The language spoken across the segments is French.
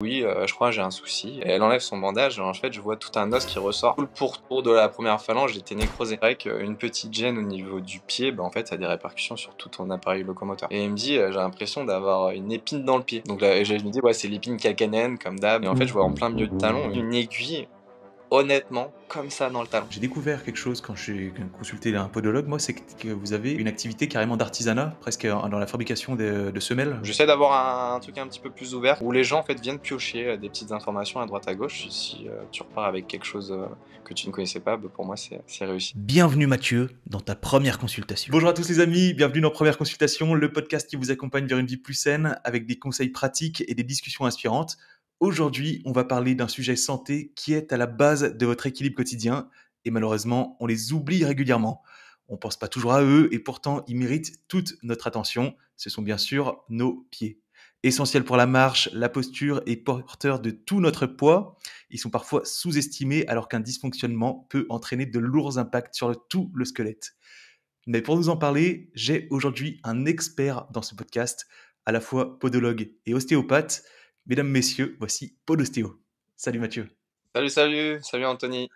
Oui, euh, je crois j'ai un souci. elle enlève son bandage et en fait je vois tout un os qui ressort. Tout le pourtour de la première phalange était nécrosé. C'est vrai qu'une petite gêne au niveau du pied, bah, en fait ça a des répercussions sur tout ton appareil locomoteur. Et elle me dit euh, j'ai l'impression d'avoir une épine dans le pied. Donc là je me dis ouais c'est l'épine calcanienne comme d'hab. Et en fait je vois en plein milieu de talon une aiguille honnêtement comme ça dans le talent. J'ai découvert quelque chose quand j'ai consulté un podologue, moi, c'est que vous avez une activité carrément d'artisanat, presque dans la fabrication de, semelles. J'essaie d'avoir un, truc un petit peu plus ouvert, où les gens en fait viennent piocher euh, des petites informations à droite à gauche. Si euh, tu repars avec quelque chose euh, que tu ne connaissais pas, bah, pour moi, c'est réussi. Bienvenue Mathieu dans ta première consultation. Bonjour à tous les amis, bienvenue dans Première Consultation, le podcast qui vous accompagne vers une vie plus saine avec des conseils pratiques et des discussions inspirantes. Aujourd'hui, on va parler d'un sujet santé qui est à la base de votre équilibre quotidien et malheureusement, on les oublie régulièrement. On ne pense pas toujours à eux et pourtant, ils méritent toute notre attention. Ce sont bien sûr nos pieds. Essentiels pour la marche, la posture et porteurs de tout notre poids, ils sont parfois sous-estimés alors qu'un dysfonctionnement peut entraîner de lourds impacts sur tout le squelette. Mais pour nous en parler, j'ai aujourd'hui un expert dans ce podcast, à la fois podologue et ostéopathe. Mesdames, Messieurs, voici Paul Ostéo. Salut Mathieu. Salut, salut, salut Anthony.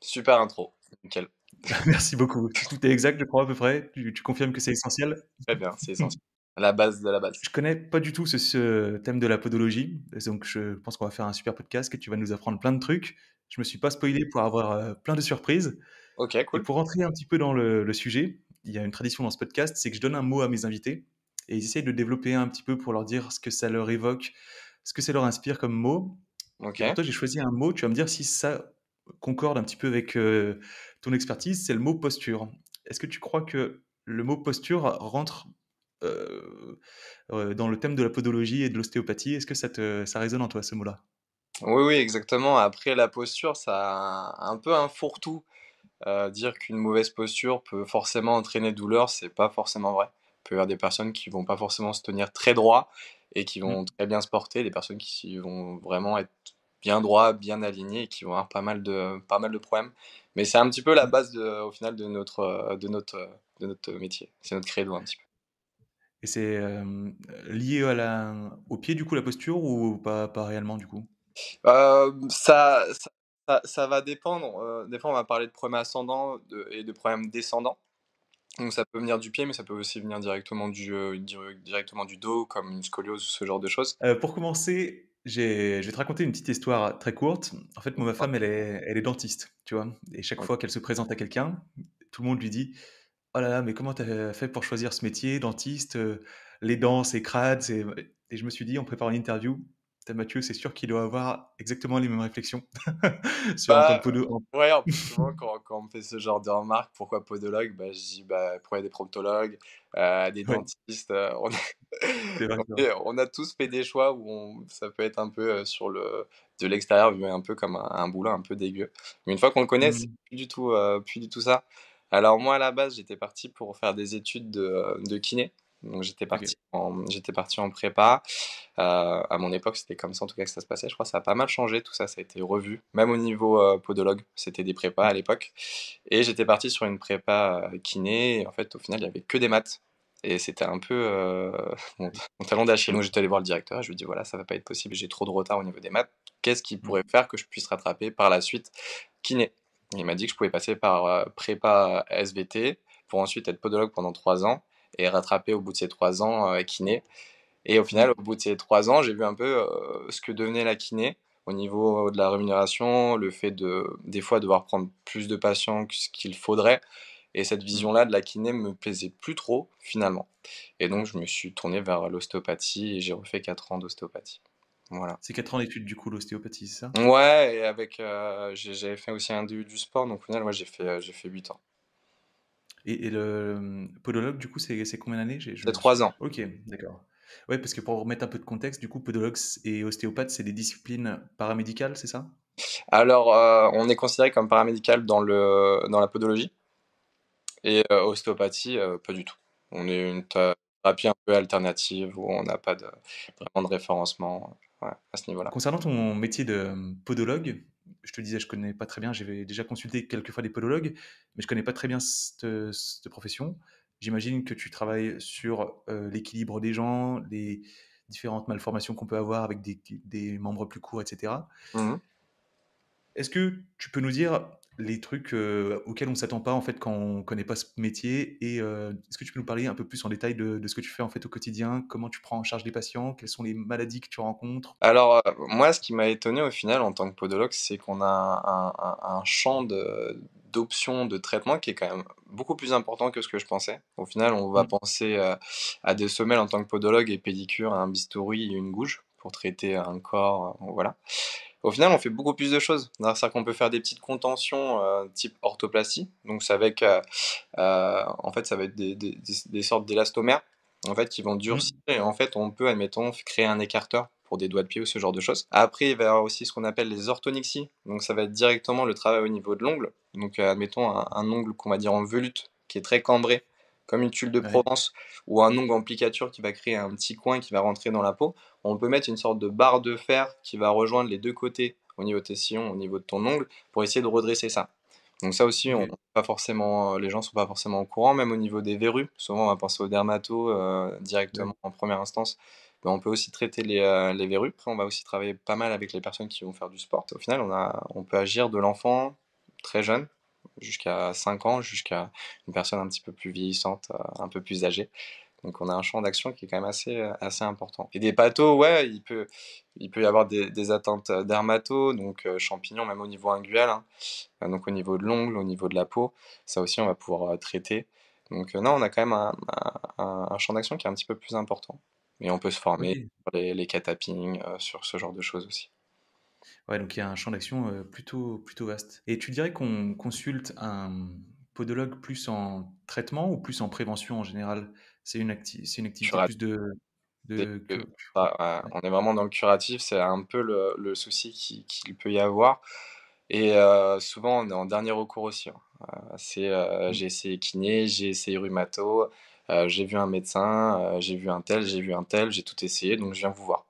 Super intro, nickel. Merci beaucoup. Tout est exact, je crois, à peu près. Tu, confirmes que c'est essentiel Très bien, c'est essentiel. la base de la base. Je connais pas du tout ce, thème de la podologie, donc je pense qu'on va faire un super podcast, que tu vas nous apprendre plein de trucs. Je me suis pas spoilé pour avoir euh, plein de surprises. Ok, cool. pour rentrer un petit peu dans le, le, sujet, il y a une tradition dans ce podcast, c'est que je donne un mot à mes invités et ils essayent de développer un petit peu pour leur dire ce que ça leur évoque, ce que ça leur inspire comme mot. toi, j'ai choisi un mot, tu vas me dire si ça concorde un petit peu avec euh, ton expertise, c'est le mot posture. Est-ce que tu crois que le mot posture rentre euh, euh, dans le thème de la podologie et de l'ostéopathie Est-ce que ça, résonne en toi, ce mot-là Oui, oui, exactement. Après, la posture, ça a un peu un fourre-tout. dire qu'une mauvaise posture peut forcément entraîner douleur, c'est pas forcément vrai. Il peut y avoir des personnes qui vont pas forcément se tenir très droit et qui mmh. vont très bien se porter, des personnes qui vont vraiment être bien droits, bien alignées, et qui vont avoir pas mal de, pas mal de problèmes. Mais c'est un petit peu la mmh. base au final de notre, euh, de notre, de notre métier. C'est notre credo un petit peu. Et c'est lié à la, au pied du coup la posture ou pas, pas réellement du coup ça, ça, ça, va dépendre. des fois on va parler de problèmes ascendants et de problèmes descendants. Donc ça peut venir du pied, mais ça peut aussi venir directement du, euh, euh, directement du dos, comme une scoliose ou ce genre de choses. Euh, pour commencer, je vais te raconter une petite histoire très courte. En fait, moi, ma femme, elle est, elle est dentiste, tu vois. Et chaque fois qu'elle se présente à quelqu'un, tout le monde lui dit Oh là là, mais comment t'as fait pour choisir ce métier, dentiste Les dents, c'est crade. Et je me suis dit, on prépare une interview, Mathieu, c'est sûr qu'il doit avoir exactement les mêmes réflexions sur bah, euh, souvent, quand, on me fait ce genre de remarques, pourquoi podologue bah, Je dis bah, pourquoi des proctologues, euh, des dentistes euh, on, a... tous fait des choix où ça peut être un peu sur le de l'extérieur, vu un peu comme un, boulot un peu dégueu. Mais une fois qu'on le connaît, mmh c'est plus, du tout, plus du tout ça. Alors, moi, à la base, j'étais parti pour faire des études de, kiné. Donc, j'étais parti, parti en prépa. Euh, à mon époque, c'était comme ça en tout cas que ça se passait. Je crois que ça a pas mal changé, tout ça, ça a été revu. Même au niveau euh, podologue, c'était des prépas à l'époque. Et j'étais parti sur une prépa euh, kiné. Et en fait, au final, il n'y avait que des maths. Et c'était un peu mon, talon d'Achille. Donc j'étais allé voir le directeur, je lui ai voilà, ça va pas être possible, j'ai trop de retard au niveau des maths. Qu'est-ce qui pourrait mm. faire que je puisse rattraper par la suite kiné Il m'a dit que je pouvais passer par prépa SVT pour ensuite être podologue pendant trois ans et rattraper au bout de ces trois ans kiné. Et au final, au bout de ces trois ans, j'ai vu un peu euh, ce que devenait la kiné au niveau euh, de la rémunération, le fait de, des fois, devoir prendre plus de patients que ce qu'il faudrait. Et cette mmh. vision-là de la kiné me plaisait plus trop, finalement. Et donc, je me suis tourné vers l'ostéopathie et j'ai refait quatre ans d'ostéopathie. Voilà. C'est 4 ans d'études, du coup, l'ostéopathie, c'est ça Ouais, et avec. Euh, j'avais fait aussi un début du sport, donc au final, moi, j'ai fait, j'ai fait 8 ans. Et, le podologue, du coup, c'est combien d'années C'est 3 ans. Ok, d'accord. Oui, parce que pour remettre un peu de contexte, du coup, podologue et ostéopathe, c'est des disciplines paramédicales, c'est ça Alors, euh, on est considéré comme paramédical dans, le, dans la podologie et euh, ostéopathie, euh, pas du tout. On est une thérapie un peu alternative où on n'a pas de, vraiment de référencement à ce niveau-là. Concernant ton métier de podologue, je te disais, je connais pas très bien, j'avais déjà consulté quelques fois des podologues, mais je connais pas très bien cette profession. J'imagine que tu travailles sur l'équilibre des gens, les différentes malformations qu'on peut avoir avec des, membres plus courts, etc. Mmh Est-ce que tu peux nous dire les trucs auxquels on ne s'attend pas en fait quand on ne connaît pas ce métier. Et est-ce que tu peux nous parler un peu plus en détail de, ce que tu fais en fait au quotidien Comment tu prends en charge les patients Quelles sont les maladies que tu rencontres Alors moi, ce qui m'a étonné au final en tant que podologue, c'est qu'on a un, champ d'options de traitement qui est quand même beaucoup plus important que ce que je pensais. Au final, on va mmh. penser à des semelles en tant que podologue et pédicure, un bistouri et une gouge pour traiter un corps, euh, voilà. Au final, on fait beaucoup plus de choses. C'est-à-dire qu'on peut faire des petites contentions euh, type orthoplastie. Donc, ça avec, euh, euh, en fait, ça va être des, sortes d'élastomères en fait, qui vont durcir. Mmh. Et en fait, on peut, admettons, créer un écarteur pour des doigts de pied ou ce genre de choses. Après, il va y avoir aussi ce qu'on appelle les orthonyxies, Donc, ça va être directement le travail au niveau de l'ongle. Donc, admettons un, ongle qu'on va dire en velute, qui est très cambré comme une tulle de Provence ou un ongle en plicature qui va créer un petit coin qui va rentrer dans la peau, on peut mettre une sorte de barre de fer qui va rejoindre les deux côtés au niveau de tes sillons, au niveau de ton ongle, pour essayer de redresser ça. Donc ça aussi, pas forcément, euh, les gens sont pas forcément au courant, même au niveau des verrues. Souvent, on va penser au dermatos euh, directement en première instance. Mais on peut aussi traiter euh, les, verrues. Après, on va aussi travailler pas mal avec les personnes qui vont faire du sport. Au final, on peut agir de l'enfant très jeune jusqu'à 5 ans, jusqu'à une personne un petit peu plus vieillissante, euh, un peu plus âgée. Donc on a un champ d'action qui est quand même assez, euh, assez important. Et des bateaux ouais, il peut, il peut y avoir des, atteintes euh, dermatos, donc champignons, même au niveau inguel, hein. donc au niveau de l'ongle, au niveau de la peau. Ça aussi, on va pouvoir traiter. Donc non, on a quand même un, champ d'action qui est un petit peu plus important. Mais on peut se former les, les catappings, sur ce genre de choses aussi donc il y a un champ d'action euh, plutôt, plutôt vaste. Et tu dirais qu'on consulte un podologue plus en traitement ou plus en prévention en général C'est une, activité plus de... On est vraiment dans le curatif, c'est un peu le, le souci qu'il peut y avoir. Et euh, souvent, on est en dernier recours aussi. Hein. Euh, mmh. j'ai essayé kiné, j'ai essayé rhumato, j'ai vu un médecin, j'ai vu un tel, j'ai vu un tel, j'ai tout essayé, donc je viens vous voir.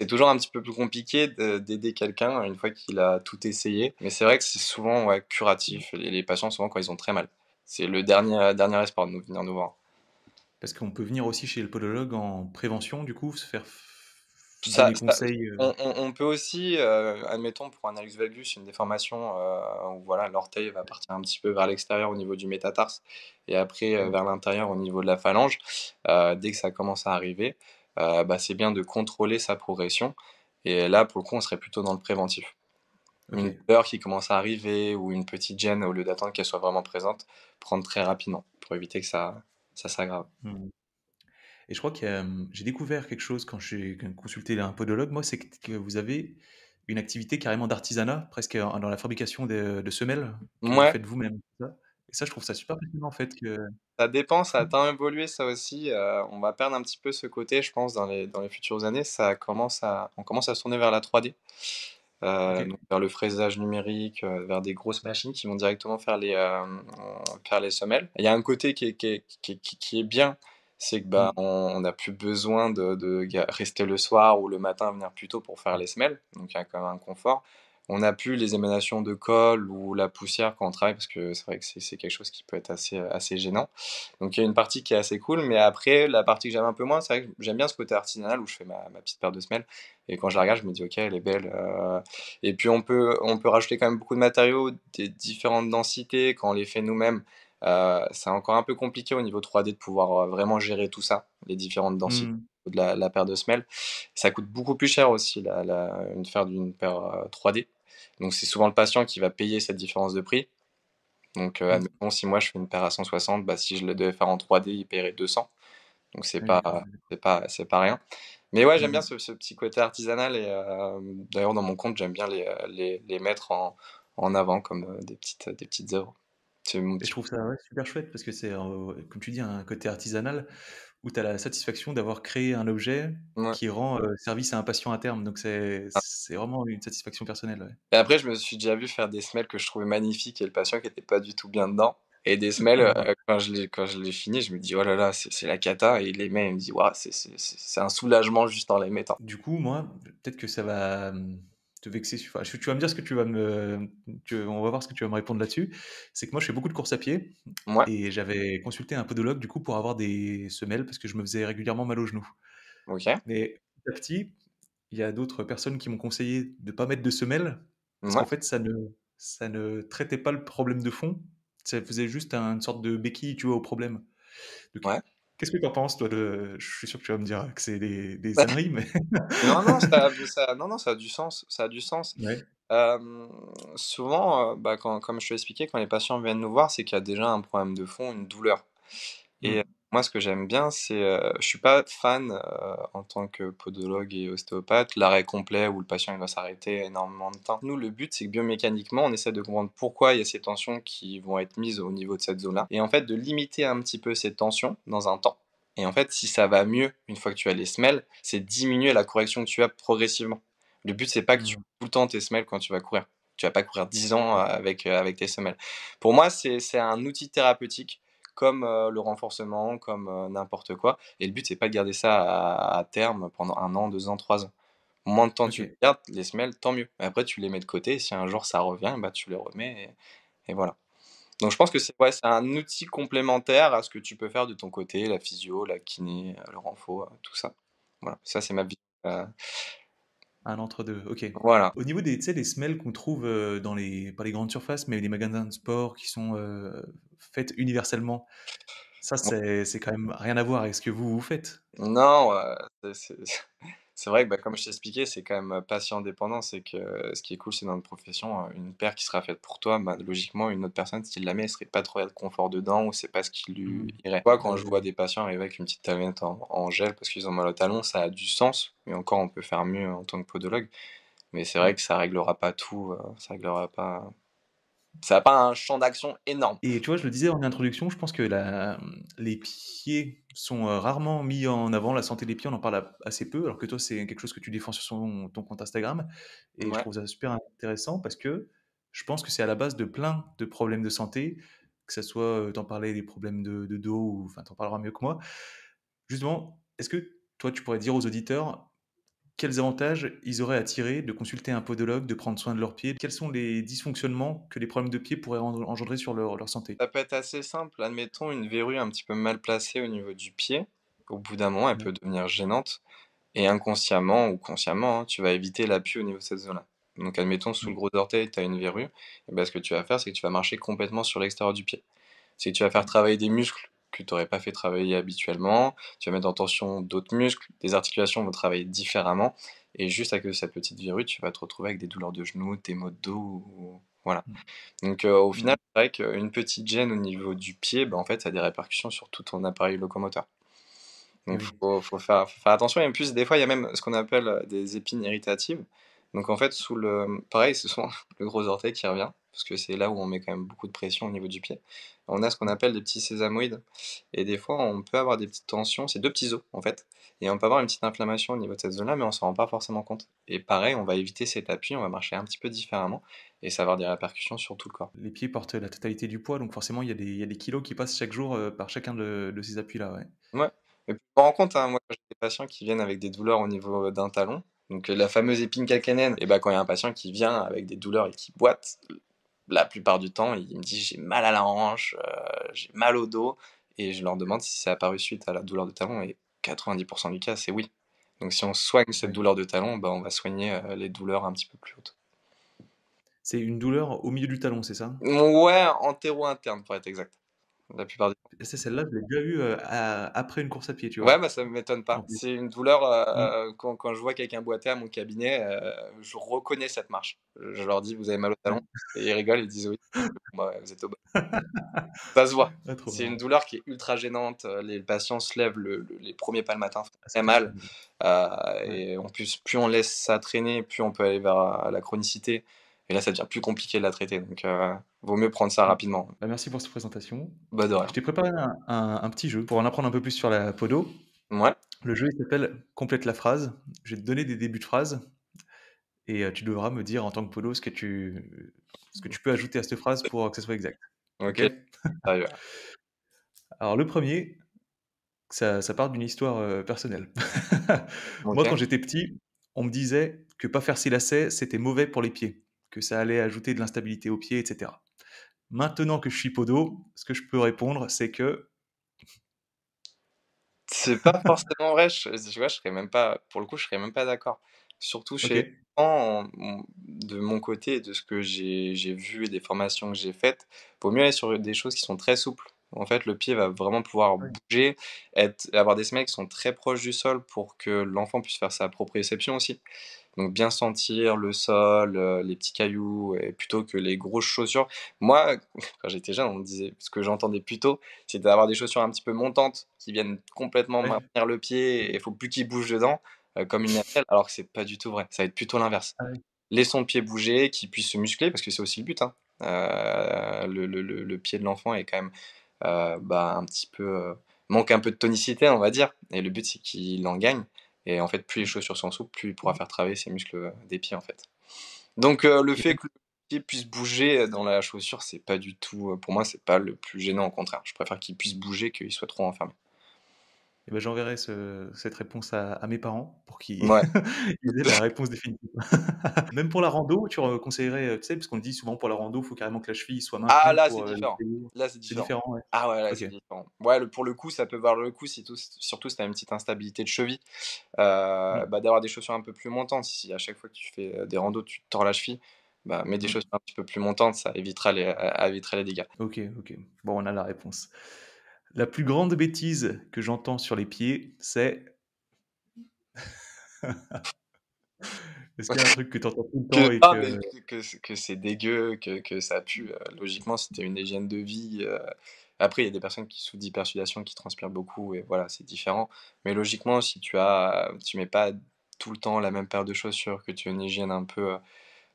C'est toujours un petit peu plus compliqué d'aider quelqu'un hein, une fois qu'il a tout essayé. Mais c'est vrai que c'est souvent curatif. Les, patients, souvent, quand ils ont très mal, c'est le dernier, dernier espoir de venir nous voir. Parce qu'on peut venir aussi chez le podologue en prévention, du coup, se faire des ça, euh. on, peut aussi, euh, admettons pour un Alex valgus, une déformation euh, où voilà l'orteil va partir un petit peu vers l'extérieur au niveau du métatarse et après vers l'intérieur au niveau de la phalange. dès que ça commence à arriver, euh, bah, c'est bien de contrôler sa progression. Et là, pour le coup, on serait plutôt dans le préventif. Une peur qui commence à arriver ou une petite gêne, au lieu d'attendre qu'elle soit vraiment présente, prendre très rapidement pour éviter que ça, ça s'aggrave. Hmm. Et je crois que j'ai découvert quelque chose quand j'ai consulté un podologue, moi, c'est que vous avez une activité carrément d'artisanat, presque dans la fabrication de, semelles que vous faites vous-même. Et ça, je trouve ça super fascinant en fait. Que... Ça dépend, ça a mmh. tant évolué ça aussi. on va perdre un petit peu ce côté, je pense, dans les, futures années. Ça commence à, on commence à se tourner vers la 3D, vers le fraisage numérique, vers des grosses machines qui vont directement faire les, faire les semelles. Il y a un côté qui est, qui est, qui bien, c'est que bah, mmh. on n'a plus besoin de, rester le soir ou le matin venir plus tôt pour faire les semelles. Donc il y a quand même un confort on n'a plus les émanations de colle ou la poussière quand on travaille, parce que c'est vrai que c'est quelque chose qui peut être assez, euh, assez gênant. Donc il y a une partie qui est assez cool, mais après, la partie que j'aime un peu moins, c'est vrai que j'aime bien ce côté artisanal où je fais ma, petite paire de semelles, et quand je la regarde, je me dis, ok, elle est belle. Euh. Et puis on peut, on peut rajouter quand même beaucoup de matériaux, des différentes densités, quand on les fait nous-mêmes. Euh, c'est encore un peu compliqué au niveau 3D de pouvoir euh, vraiment gérer tout ça, les différentes densités mm. de la, paire de semelles. Ça coûte beaucoup plus cher aussi la, une faire d'une paire 3D. Euh, Donc c'est souvent le patient qui va payer cette différence de prix. Donc mm. si moi je fais une paire à 160, bah, si je le devais faire en 3D, il paierait 200. Donc c'est pas, c'est pas, c'est pas rien. Mais ouais, j'aime mm. bien ce, petit côté artisanal et d'ailleurs dans mon compte, j'aime bien les, mettre en, avant comme des petites, des petites œuvres je trouve ça super chouette parce que c'est, euh, comme tu dis, un côté artisanal où tu as la satisfaction d'avoir créé un objet qui rend euh, service à un patient à terme. Donc c'est ah. c'est vraiment une satisfaction personnelle. Et après, je me suis déjà vu faire des semelles que je trouvais magnifiques et le patient qui n'était pas du tout bien dedans. Et des mmh, semelles, mmh. Euh, quand je les, quand je finis, je me dis, oh là là, c'est la cata. Et il les met, il me dit, c'est c'est- c'est- un soulagement juste en les mettant. Du coup, moi, peut-être que ça va mmh, vexer. tu vas me dire ce que tu vas me. on va voir ce que tu vas me répondre là-dessus. C'est que moi, je fais beaucoup de courses à pied. moi Et j'avais consulté un podologue, du coup, pour avoir des semelles, parce que je me faisais régulièrement mal aux genoux. Mais petit à petit, il y a d'autres personnes qui m'ont conseillé de ne pas mettre de semelles, parce qu'en fait, ça ne, ça ne traitait pas le problème de fond. Ça faisait juste une sorte de béquille, tu vois, au problème. Donc, Qu'est-ce que tu en penses, toi Je suis sûr que tu vas me dire que c'est des, des bah, mais. non, non ça, a du sens. Ça a du sens. souvent, bah, quand, comme je te l'expliquais, quand les patients viennent nous voir, c'est qu'il y a déjà un problème de fond, une douleur. Et mmh. Moi, ce que j'aime bien, c'est. Euh, je suis pas fan euh, en tant que podologue et ostéopathe, l'arrêt complet où le patient il doit s'arrêter énormément de temps. Nous, le but, c'est que biomécaniquement, on essaie de comprendre pourquoi il y a ces tensions qui vont être mises au niveau de cette zone-là. Et en fait, de limiter un petit peu ces tensions dans un temps. Et en fait, si ça va mieux une fois que tu as les semelles, c'est diminuer la correction que tu as progressivement. Le but, c'est pas que tu mmh. tout le temps tes semelles quand tu vas courir. Tu vas pas courir 10 ans euh, avec, avec tes semelles. Pour moi, c'est un outil thérapeutique comme euh, le renforcement, comme euh, n'importe quoi. Et le but, c'est pas de garder ça à, terme pendant un an, deux ans, trois ans. Moins de temps tu les gardes, les semelles, tant mieux. après, tu les mets de côté. Et si un jour ça revient, bah, tu les remets et, voilà. Donc, je pense que c'est ouais, un outil complémentaire à ce que tu peux faire de ton côté, la physio, la kiné, euh, le renfo, tout ça. Voilà, ça, c'est ma vie. Un entre-deux, ok. Voilà. Au niveau des, des semelles qu'on trouve dans les, pas les grandes surfaces, mais les magasins de sport qui sont faites universellement. Ça, c'est quand même rien à voir avec ce que vous, faites. Non, c'est vrai que bah, comme je t'ai expliqué, c'est quand même euh, patient dépendant. C'est que euh, ce qui est cool, c'est dans notre profession, euh, une paire qui sera faite pour toi, bah, logiquement, une autre personne, s'il la met, elle serait pas trop à de confort dedans ou c'est pas ce qui lui mmh. irait. Moi, quand je vois des patients arriver avec une petite talonnette en, en gel parce qu'ils ont mal au talon, ça a du sens. Mais encore, on peut faire mieux en tant que podologue. Mais c'est vrai mmh. que ça réglera pas tout. ça réglera pas ça n'a pas un champ d'action énorme. Et tu vois, je le disais en introduction, je pense que les pieds sont euh, rarement mis en avant. La santé des pieds, on en parle assez peu, alors que toi, c'est quelque chose que tu défends sur ton compte Instagram. Et je trouve ça super intéressant parce que je pense que c'est à la base de plein de problèmes de santé, que ce soit, euh, t'en parler des problèmes de, de dos, ou enfin, t'en parleras mieux que moi. Justement, est-ce que toi, tu pourrais dire aux auditeurs quels avantages ils auraient à tirer de consulter un podologue, de prendre soin de leurs pieds Quels sont les dysfonctionnements que les problèmes de pied pourraient engendrer sur leur, santé Ça peut être assez simple. Admettons une verrue un petit peu mal placée au niveau du pied. Au bout d'un moment, elle mmh. peut devenir gênante. Et inconsciemment ou consciemment, hein, tu vas éviter l'appui au niveau de cette zone-là. Donc, admettons, sous le mmh. gros orteil, tu as une verrue. Et ben, ce que tu vas faire, c'est que tu vas marcher complètement sur l'extérieur du pied. C'est que tu vas faire travailler des muscles que tu n'aurais pas fait travailler habituellement, tu vas mettre en tension d'autres muscles, des articulations vont travailler différemment, et juste à de cette petite verrue, tu vas te retrouver avec des douleurs de genoux, des maux de dos, voilà. Mmh. Donc euh, au mmh. final, c'est vrai qu'une petite gêne au niveau du pied, bah, en fait, ça a des répercussions sur tout ton appareil locomoteur. Donc il faut, faire, faut, faire, attention, et en plus, des fois, il y a même ce qu'on appelle euh, des épines irritatives. Donc en fait, sous le, pareil, ce sont le gros orteil qui revient, parce que c'est là où on met quand même beaucoup de pression au niveau du pied. On a ce qu'on appelle des petits sésamoïdes, et des fois on peut avoir des petites tensions, c'est deux petits os en fait, et on peut avoir une petite inflammation au niveau de cette zone-là, mais on s'en rend pas forcément compte. Et pareil, on va éviter cet appui, on va marcher un petit peu différemment, et ça va avoir des répercussions sur tout le corps. Les pieds portent la totalité du poids, donc forcément il y a des, kilos qui passent chaque jour euh, par chacun de, ces appuis-là. Ouais. ouais. Et puis, on compte, hein, moi j'ai des patients qui viennent avec des douleurs au niveau d'un talon, donc euh, la fameuse épine calcanène, et eh ben, quand il y a un patient qui vient avec des douleurs et qui boite, la plupart du temps, il me dit j'ai mal à la hanche, euh, j'ai mal au dos, et je leur demande si c'est apparu suite à la douleur de talon, et 90% du cas, c'est oui. Donc si on soigne cette douleur de talon, ben, on va soigner euh, les douleurs un petit peu plus hautes. C'est une douleur au milieu du talon, c'est ça Ouais, antéro-interne pour être exact plupart C'est celle-là, que j'ai déjà eu après une course à pied, tu vois. Ouais, bah, ça ne m'étonne pas. C'est une douleur, mmh. euh, quand, quand, je vois quelqu'un boiter à mon cabinet, euh, je reconnais cette marche. Je leur dis, vous avez mal au talon. Et ils rigolent, ils disent oui. vous êtes au bas. ça se voit. c'est une douleur qui est ultra gênante. Euh, les patients se lèvent le, les premiers pas le matin, ah, très mal. et plus, on laisse ça traîner, plus on peut aller vers la chronicité. Et là, ça devient plus compliqué de la traiter. Donc, vaut mieux prendre ça rapidement. Bah, merci pour cette présentation. Bah, Je t'ai préparé un, petit jeu pour en apprendre un peu plus sur la Podo. Ouais. Le jeu s'appelle Complète la phrase. Je vais te donner des débuts de phrase et euh, tu devras me dire en tant que Podo ce que tu, ce que tu peux ajouter à cette phrase pour que ce soit exact. Ok. Alors le premier, ça, part d'une histoire euh, personnelle. Moi, quand j'étais petit, on me disait que pas faire ses lacets, c'était mauvais pour les pieds, que ça allait ajouter de l'instabilité aux pieds, etc. Maintenant que je suis podo, ce que je peux répondre, c'est que. C'est pas forcément vrai. je serais même pas, pour le coup, je serais même pas d'accord. Surtout chez les en, de mon côté, de ce que j'ai vu et des formations que j'ai faites, vaut mieux aller sur des choses qui sont très souples. En fait, le pied va vraiment pouvoir bouger, être, avoir des semelles qui sont très proches du sol pour que l'enfant puisse faire sa réception aussi. Donc bien sentir le sol, euh, les petits cailloux, et plutôt que les grosses chaussures. Moi, quand j'étais jeune, on me disait, ce que j'entendais plutôt, c'était d'avoir des chaussures un petit peu montantes qui viennent complètement maintenir le pied et il faut plus qu'il bouge dedans, euh, comme une appel, alors que c'est pas du tout vrai. Ça va être plutôt l'inverse. Ah Laissons le pied bouger, qu'il puisse se muscler, parce que c'est aussi le but. Hein. Euh, le, pied de l'enfant est quand même bah, un petit peu manque un peu de tonicité, on va dire. Et le but, c'est qu'il en gagne. Et en fait, plus les chaussures sont souples, plus il pourra mmh. faire travailler ses muscles euh, des pieds en fait. Donc euh, le fait que le pied puisse bouger euh, dans la chaussure, c'est pas du tout, pour moi, c'est pas le plus gênant. Au contraire, je préfère qu'il puisse bouger qu'il soit trop enfermé. Eh ben, j'enverrai cette réponse à, mes parents pour qu'ils aient la réponse définitive. Même pour la rando, tu conseillerais, euh, tu sais, parce qu'on dit souvent pour la rando, il faut carrément que la cheville soit maintenue. Ah là, euh, c'est différent. là, c'est différent. Ah ouais, là, c'est différent. Ouais, pour le coup, ça peut valoir le coup, si surtout si tu as une petite instabilité de cheville, euh, mmh. bah, d'avoir des chaussures un peu plus montantes. Si à chaque fois que tu fais des randos, tu te tords la cheville, bah, mets des mmh. chaussures un petit peu plus montantes, ça évitera les, évitera les dégâts. Ok, ok. Bon, on a la réponse. La plus grande bêtise que j'entends sur les pieds, c'est. Est-ce qu'il y a un truc que tu entends tout le temps que, et que, c'est dégueu, que, ça pue. Euh, logiquement, c'était une hygiène de vie. Euh, après, il y a des personnes qui sous d'hypersudation, qui transpirent beaucoup, et voilà, c'est différent. Mais logiquement, si tu as, tu mets pas tout le temps la même paire de chaussures, que tu as une hygiène un peu, euh,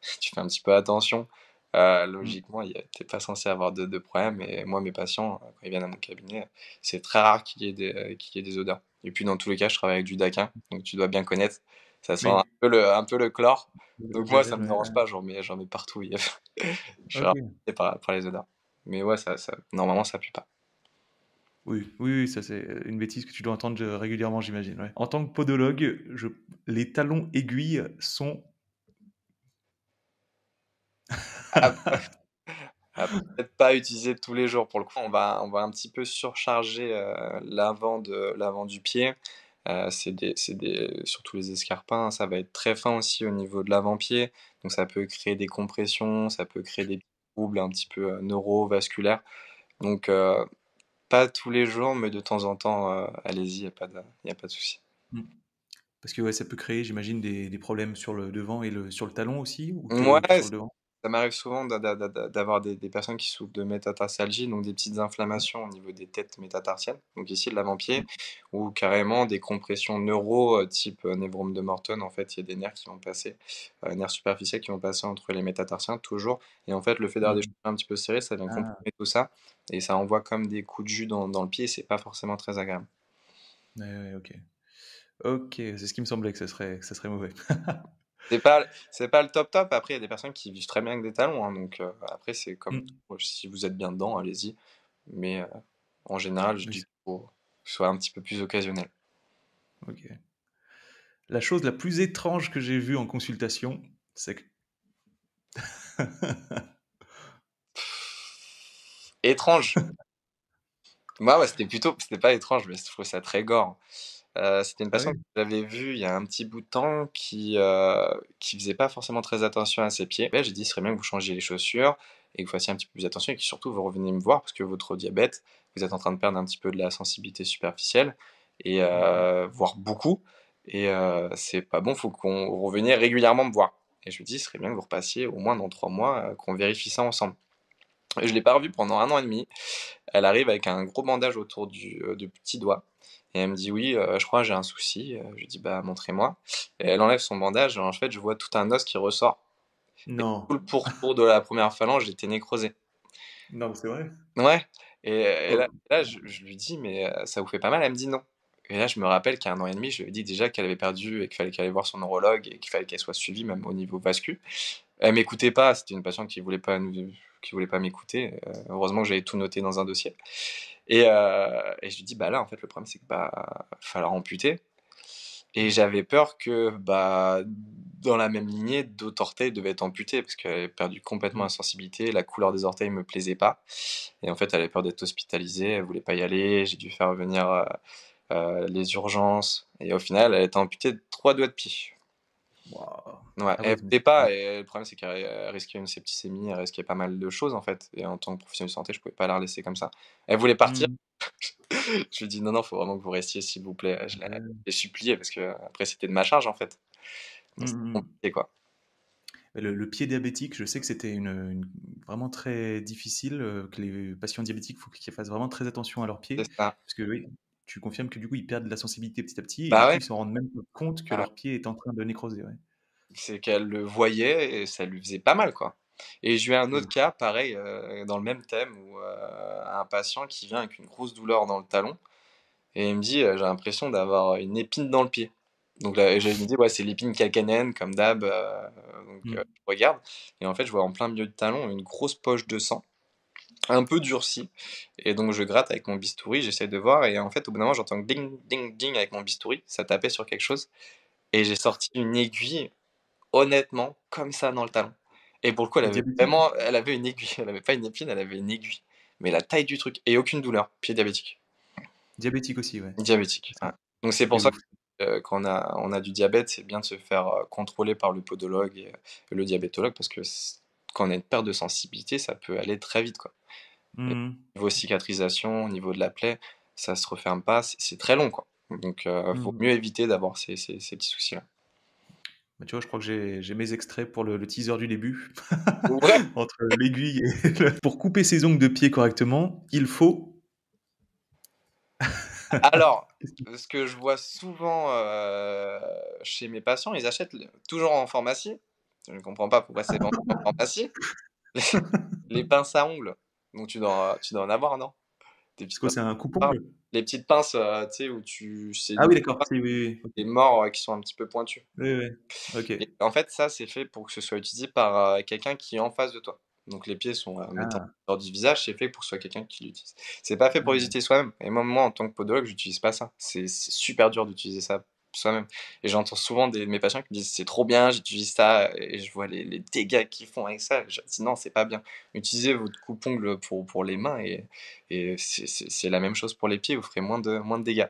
tu fais un petit peu attention, euh, mm. logiquement, tu n'es pas censé avoir de, de problème. Et moi, mes patients, euh, quand ils viennent à mon cabinet, c'est très rare qu'il y, ait des, euh, ait des odeurs. Et puis, dans tous les cas, je travaille avec du daquin, donc tu dois bien connaître. Ça sent un, peu le, un peu le chlore. Donc, moi, ça ne me dérange pas, j'en mets, j'en mets partout. je suis okay. par, par les odeurs. Mais ouais, ça, ça, normalement, ça pue pas. Oui, oui, ça c'est une bêtise que tu dois entendre régulièrement, j'imagine. En tant que podologue, les talons aiguilles sont à ah, ah, Peut-être pas utiliser tous les jours pour le coup. On va, on va un petit peu surcharger euh, l'avant du pied. Euh, c'est surtout les escarpins, ça va être très fin aussi au niveau de l'avant-pied. Donc ça peut créer des compressions, ça peut créer des troubles un petit peu euh, neurovasculaires. Donc pas tous les jours, mais de temps en temps, allez-y, il n'y a, pas de, a pas de souci. Mmh. Parce que ouais, ça peut créer, j'imagine, des, problèmes sur le devant et le, sur le talon aussi ou ouais, sur le devant ça m'arrive souvent d'avoir des, personnes qui souffrent de métatarsalgie, donc des petites mmh. inflammations au niveau des têtes métatarsiennes, donc ici de l'avant-pied, mmh. ou carrément des compressions neuro euh, type euh, névrome de Morton. En fait, il y a des nerfs qui vont passer, euh, nerfs superficiels qui vont passer entre les métatarsiens toujours. Et en fait, le fait d'avoir des mmh. choses un petit peu serrées, ça vient ah. comprimer tout ça et ça envoie comme des coups de jus dans, le pied. C'est pas forcément très agréable. Oui, ok. Ok, c'est ce qui me semblait que ce serait, que ce serait mauvais. c'est pas c'est pas le top top. Après, il y a des personnes qui vivent très bien avec des talons. Hein, donc euh, après, c'est comme mmh. euh, si vous êtes bien dedans, allez-y. Mais euh, en général, je faut dis ce soit un petit peu plus occasionnel. Ok. La chose la plus étrange que j'ai vue en consultation, c'est que étrange. Moi, ouais, c'était plutôt, c'était pas étrange, mais je trouve ça très gore. Euh, c'était une ah personne que j'avais vue il y a un petit bout de temps qui, ne euh, qui faisait pas forcément très attention à ses pieds. Là, je dit: ce serait bien que vous changiez les chaussures et que vous fassiez un petit peu plus attention et que surtout vous reveniez me voir parce que votre diabète, vous êtes en train de perdre un petit peu de la sensibilité superficielle et ah euh, voir beaucoup et ce c'est pas bon, il faut qu'on revenait régulièrement me voir» et je lui ai dit: serait bien que vous repassiez au moins dans trois mois, qu'on vérifie ça ensemble» Je je l'ai pas revue pendant un an et demi. Elle arrive avec un gros bandage autour du petit doigt. Et elle me dit oui, euh, je crois j'ai un souci. Euh, je dis bah montrez-moi. Et elle enlève son bandage et en fait je vois tout un os qui ressort. Non. tout le pourtour de la première phalange était nécrosé. Non, c'est vrai. Ouais. Et, oh. là, je, lui dis mais euh, ça vous fait pas mal Elle me dit non. Et là je me rappelle qu'à un an et demi je lui ai dit déjà qu'elle avait perdu et qu'il fallait qu'elle aille voir son neurologue et qu'il fallait qu'elle soit suivie même au niveau vascu. Elle m'écoutait pas. C'était une patiente qui voulait pas qui voulait pas m'écouter. heureusement que j'avais tout noté dans un dossier. Euh, et, je lui dis, bah là, en fait, le problème, c'est que bah, falloir amputer. Et j'avais peur que, bah, dans la même lignée, d'autres orteils devaient être amputés parce qu'elle avait perdu complètement la sensibilité. La couleur des orteils ne me plaisait pas. Et en fait, elle avait peur d'être hospitalisée. Elle voulait pas y aller. J'ai dû faire venir euh, euh, les urgences. Et au final, elle a été amputée de trois doigts de pied. Ouais, ah elle oui, pas. Et le problème, c'est qu'elle risquait une septicémie, elle risquait pas mal de choses, en fait. Et en tant que professionnel de santé, je pouvais pas la laisser comme ça. Elle voulait partir. Mmh. je lui ai dit non, non, faut vraiment que vous restiez, s'il vous plaît. Je mmh. l'ai supplié parce que après, c'était de ma charge, en fait. Mmh, c'était compliqué, quoi. Le, pied diabétique, je sais que c'était une, vraiment très difficile, euh, que les patients diabétiques, il faut qu'ils fassent vraiment très attention à leurs pieds. Ça. Parce que oui, tu confirmes que du coup, ils perdent la sensibilité petit à petit et bah se rendent même compte que bah leur pied est en train de nécroser. C'est qu'elle le voyait et ça lui faisait pas mal, quoi. Et j'ai eu un autre mmh. cas, pareil, euh, dans le même thème, où euh, un patient qui vient avec une grosse douleur dans le talon et il me dit «Euh, J'ai l'impression d'avoir une épine dans le pied. Donc là, je me dis Ouais, c'est l'épine calcanéenne, comme d'hab. donc mmh. regarde. Et en fait, je vois en plein milieu du talon une grosse poche de sang un peu durci. Et donc je gratte avec mon bistouri, j'essaie de voir, et en fait au bout d'un moment j'entends ding, ding, ding avec mon bistouri, ça tapait sur quelque chose, et j'ai sorti une aiguille, honnêtement, comme ça dans le talon. Et pour le coup, elle avait vraiment, elle avait une aiguille, elle avait pas une épine, elle avait une aiguille, mais la taille du truc, et aucune douleur, pied diabétique. Diabétique aussi, ouais. Diabétique. Donc c'est pour ça que euh, quand on a, on a du diabète, c'est bien de se faire euh, contrôler par le podologue et euh, le diabétologue, parce que quand on a une perte de sensibilité, ça peut aller très vite. Quoi. Mmh niveau cicatrisation, au niveau de la plaie, ça se referme pas, c'est très long. Quoi. Donc, faut euh, mmh mieux éviter d'avoir ces, petits soucis-là. Bah, tu vois, je crois que j'ai mes extraits pour le, teaser du début. Entre l'aiguille et Pour couper ses ongles de pied correctement, il faut. Alors, ce que je vois souvent euh, chez mes patients, ils achètent toujours en pharmacie je ne comprends pas pourquoi c'est vendu en pharmacie. Les, pinces à ongles, donc tu dois, tu dois en avoir, non C'est quoi, c'est un coupon ah, Les petites pinces, euh, tu sais, où tu. Ah oui, d'accord, oui, oui, morts euh, qui sont un petit peu pointus. Oui, oui. Ok. en fait, ça, c'est fait pour que ce soit utilisé par euh, quelqu'un qui est en face de toi. Donc les pieds sont ah. du visage, c'est fait pour que ce soit quelqu'un qui l'utilise. C'est pas fait pour ah. hésiter soi-même. Et moi, en tant que podologue, j'utilise pas ça. C'est super dur d'utiliser ça soi-même. Et j'entends souvent des, mes patients qui me disent c'est trop bien, j'utilise ça et je vois les, dégâts qu'ils font avec ça. Je dis non, c'est pas bien. Utilisez votre coupe-ongle pour, pour les mains et, et c'est la même chose pour les pieds, vous ferez moins de, moins de dégâts.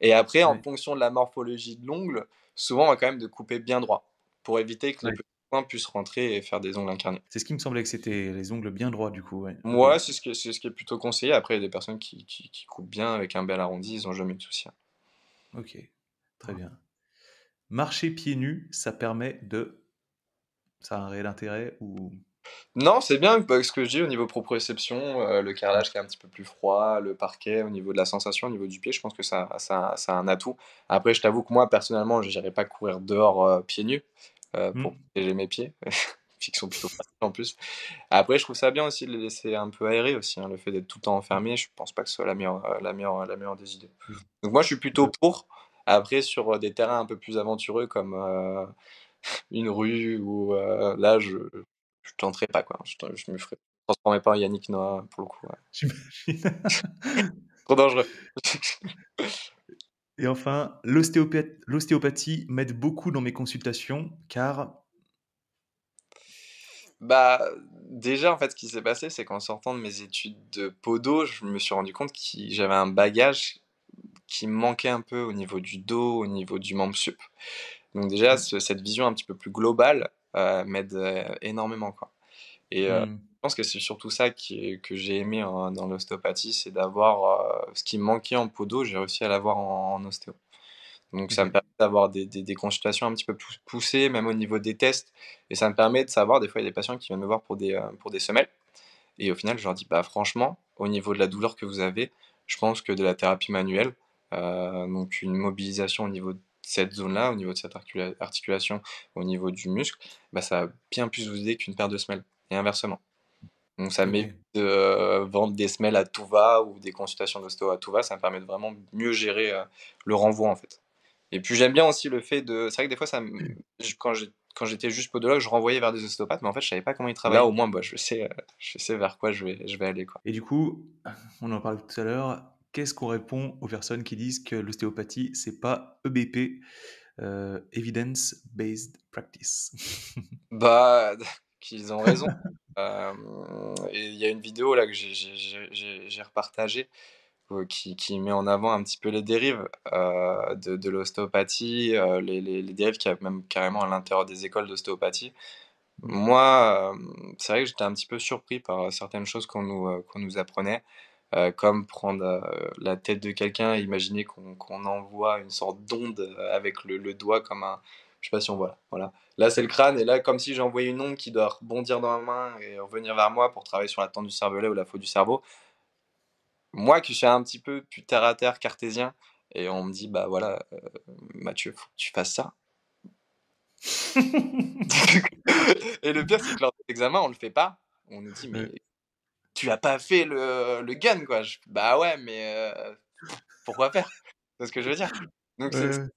Et après, en fonction de la morphologie de l'ongle, souvent on va quand même de couper bien droit pour éviter que le point puisse rentrer et faire des ongles incarnés. C'est ce qui me semblait que c'était les ongles bien droits du coup. moi c'est ce, que, ce qui est plutôt conseillé. Après, il y a des personnes qui, qui, coupent bien avec un bel arrondi, ils n'ont jamais de soucis. Hein. Ok, Très bien. Marcher pieds nus, ça permet de... Ça a un réel intérêt ou... Non, c'est bien ce que je dis au niveau proprioception, réception euh, le carrelage qui est un petit peu plus froid, le parquet au niveau de la sensation, au niveau du pied, je pense que ça, ça, a un atout. Après, je t'avoue que moi, personnellement, je n'irais pas courir dehors euh, pieds nus euh, hmm. pour mmh. mes pieds, qui sont plutôt faciles en plus. Après, je trouve ça bien aussi de les laisser un peu aérer aussi, hein, le fait d'être tout le temps enfermé, je ne pense pas que ce soit la meilleure, euh, la meilleure, la meilleure des idées. Hmm. Donc moi, je suis plutôt pour, après, sur des terrains un peu plus aventureux comme une rue ou là, je, ne tenterai pas quoi. Je, ne me ferai transformer pas Yannick Noah pour le coup. Trop dangereux. Et enfin, l'ostéopathie, l'ostéopathie m'aide beaucoup dans mes consultations car. Bah, déjà, en fait, ce qui s'est passé, c'est qu'en sortant de mes études de podo, je me suis rendu compte que j'avais un bagage qui manquait un peu au niveau du dos, au niveau du membre sup. Donc déjà, cette vision un petit peu plus globale euh, m'aide euh, énormément. Quoi. Et euh, hmm. je pense que c'est surtout ça qui, que j'ai aimé hein, dans l'ostéopathie, c'est d'avoir ce qui me manquait en peau d'eau, j'ai réussi à l'avoir en, ostéo. Donc ça me permet d'avoir des, des, consultations un petit peu plus poussées, même au niveau des tests. Et ça me permet de savoir, des fois, il y a des patients qui viennent me voir pour des, pour des semelles. Et au final, je leur dis, bah, franchement, au niveau de la douleur que vous avez, je pense que de la thérapie manuelle, euh, donc une mobilisation au niveau de cette zone-là, au niveau de cette articulation, au niveau du muscle, bah, ça a bien plus vous aider qu'une paire de semelles, et inversement. Donc ça m'évite de euh, vendre des semelles à tout va ou des consultations d'ostéo à tout va, ça me permet de vraiment mieux gérer euh, le renvoi en fait. Et puis j'aime bien aussi le fait de... C'est vrai que des fois, ça quand j'étais juste podologue, je renvoyais vers des ostéopathes, mais en fait je savais pas comment ils travaillaient. Là au moins, bah, je, sais, je sais vers quoi je vais, je vais aller. Quoi. Et du coup, on en parlait tout à l'heure, qu'est-ce qu'on répond aux personnes qui disent que l'ostéopathie, c'est pas EBP, euh, Evidence Based Practice Bah, qu'ils ont raison. Euh, il y a une vidéo là que j'ai repartagée euh, qui, met en avant un petit peu les dérives de, l'ostéopathie, les, dérives qu'il y a même carrément à l'intérieur des écoles d'ostéopathie. Moi, c'est vrai que j'étais un petit peu surpris par certaines choses qu'on nous, nous apprenait. Euh, comme prendre euh, la tête de quelqu'un et imaginer qu'on envoie une sorte d'onde euh, avec le, doigt comme un... Je sais pas si on voit. Voilà. Là, c'est le crâne, et là, comme si j'envoyais une onde qui doit rebondir dans la main et revenir vers moi pour travailler sur la tente du cervelet ou la faute du cerveau. Moi qui suis un petit peu plus terre à terre cartésien, et on me dit, bah voilà, Mathieu, tu fasses ça. et le pire, c'est que lors de l'examen on le fait pas. On nous dit, mais tu as pas fait le, le gun, quoi. bah ouais, mais pourquoi faire C'est ce que je veux dire. Donc, ce,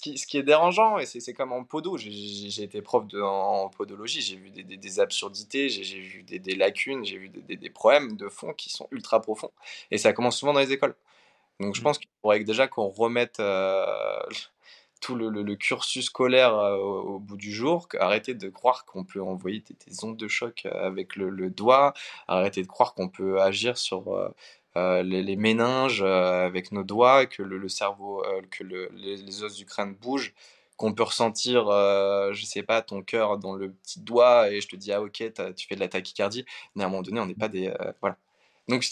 qui, ce, qui, est dérangeant, et c'est comme en podo, j'ai été prof de, en, podologie, j'ai vu des, des, absurdités, j'ai vu des, des lacunes, j'ai vu des, problèmes de fond qui sont ultra profonds. Et ça commence souvent dans les écoles. Donc, je mmh. pense qu'il faudrait déjà qu'on remette tout le, cursus scolaire euh, au, bout du jour, arrêter de croire qu'on peut envoyer des, ondes de choc euh, avec le, doigt, arrêter de croire qu'on peut agir sur euh, les, méninges avec nos doigts, que le, cerveau, que les, os du crâne bougent, qu'on peut ressentir, je je sais pas, ton cœur dans le petit doigt et je te dis ah ok, tu fais de la tachycardie. Mais à un moment donné, on n'est pas des voilà. Donc,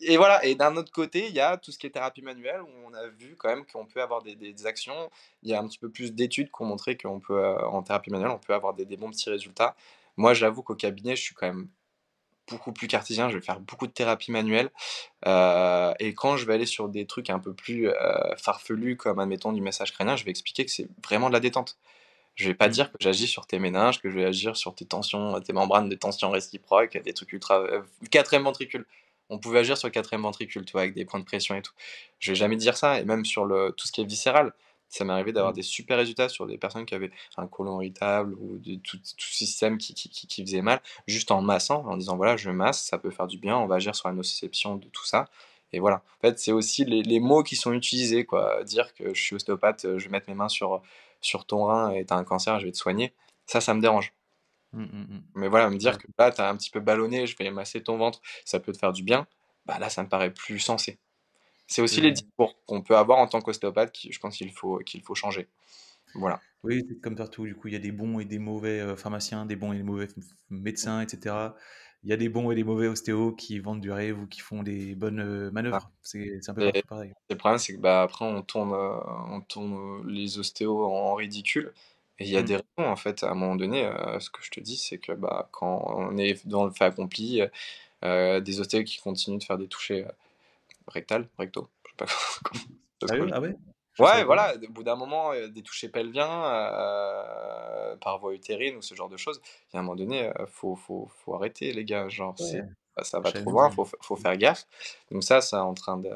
et voilà, et d'un autre côté, il y a tout ce qui est thérapie manuelle, où on a vu quand même qu'on peut avoir des, des, actions. Il y a un petit peu plus d'études qui ont montré qu'on peut, euh, en thérapie manuelle, on peut avoir des, des bons petits résultats. Moi, j'avoue qu'au cabinet, je suis quand même beaucoup plus cartésien, je vais faire beaucoup de thérapie manuelle. Euh, et quand je vais aller sur des trucs un peu plus euh, farfelus, comme admettons du massage crânien, je vais expliquer que c'est vraiment de la détente. Je vais pas mm. dire que j'agis sur tes méninges, que je vais agir sur tes tensions, tes membranes de tension réciproques, des trucs ultra. quatrième ventricule on pouvait agir sur le quatrième ventricule, tu vois, avec des points de pression et tout. Je vais jamais dire ça, et même sur le, tout ce qui est viscéral. Ça m'est arrivé d'avoir mm. des super résultats sur des personnes qui avaient un côlon irritable ou de, tout, système qui, qui, faisait mal, juste en massant, en disant voilà, je masse, ça peut faire du bien, on va agir sur la nociception de tout ça. Et voilà. En fait, c'est aussi les, mots qui sont utilisés, quoi. Dire que je suis ostéopathe, euh, je vais mettre mes mains sur, sur ton rein et as un cancer, je vais te soigner. Ça, ça me dérange. Mmh, mmh, mmh. Mais voilà, me dire que là, tu un petit peu ballonné, je vais masser ton ventre, ça peut te faire du bien, bah là, ça me paraît plus sensé. C'est aussi les discours qu'on peut avoir en tant qu'ostéopathe, je pense qu'il faut, qu'il faut changer. Voilà. Oui, c'est comme partout, du coup, il y a des bons et des mauvais euh, pharmaciens, des bons et des mauvais médecins, etc. Il y a des bons et des mauvais ostéos qui vendent du rêve ou qui font des bonnes euh, ah. manœuvres. C'est un peu pareil. Le problème, c'est qu'après bah, on tourne, euh, on tourne les ostéos en ridicule. Et il y a mmh. des raisons, en fait. À un moment donné, euh, ce que je te dis, c'est que bah, quand on est dans le fait accompli, euh, des hôtels qui continuent de faire des touchés euh, rectales, recto, je sais pas comment. Ah ah ouais voilà, au bout d'un moment, des touchés pelviens par voie utérine ou ce genre de choses, il y a un moment donné, il faut, faut, faut, arrêter, les gars. Genre, ça va trop loin, faut, faut, faire gaffe. Donc, ça, c'est en train de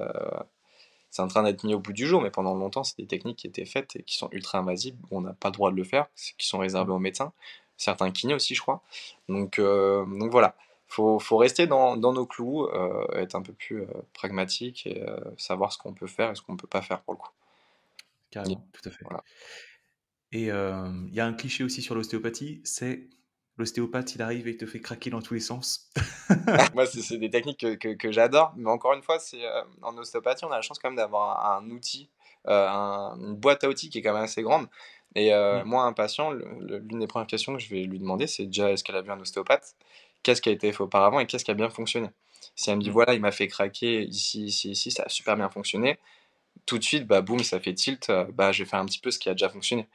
c'est en train d'être mis au bout du jour, mais pendant longtemps, c'est des techniques qui étaient faites et qui sont ultra invasives, on n'a pas le droit de le faire, qui sont réservées aux médecins, certains kinés aussi, je crois. Donc, euh, voilà, il faut, rester dans, nos clous, euh, être un peu plus euh, pragmatique et savoir ce qu'on peut faire et ce qu'on ne peut pas faire pour le coup. Carrément, tout à fait. Et il y a un cliché aussi sur l'ostéopathie, c'est l'ostéopathe, il arrive et il te fait craquer dans tous les sens. Moi, c'est des techniques que, j'adore. Mais encore une fois, euh, en ostéopathie, on a la chance quand même d'avoir un, outil, euh, une boîte à outils qui est quand même assez grande. Et euh, mm. moi, un patient, l'une des premières questions que je vais lui demander, c'est déjà est-ce qu'elle a vu un ostéopathe Qu'est-ce qui a été fait auparavant et qu'est-ce qui a bien fonctionné Si elle me dit mm. voilà, il m'a fait craquer ici, ici, ici, ça a super bien fonctionné, tout de suite, bah boum, ça fait tilt, bah je vais faire un petit peu ce qui a déjà fonctionné.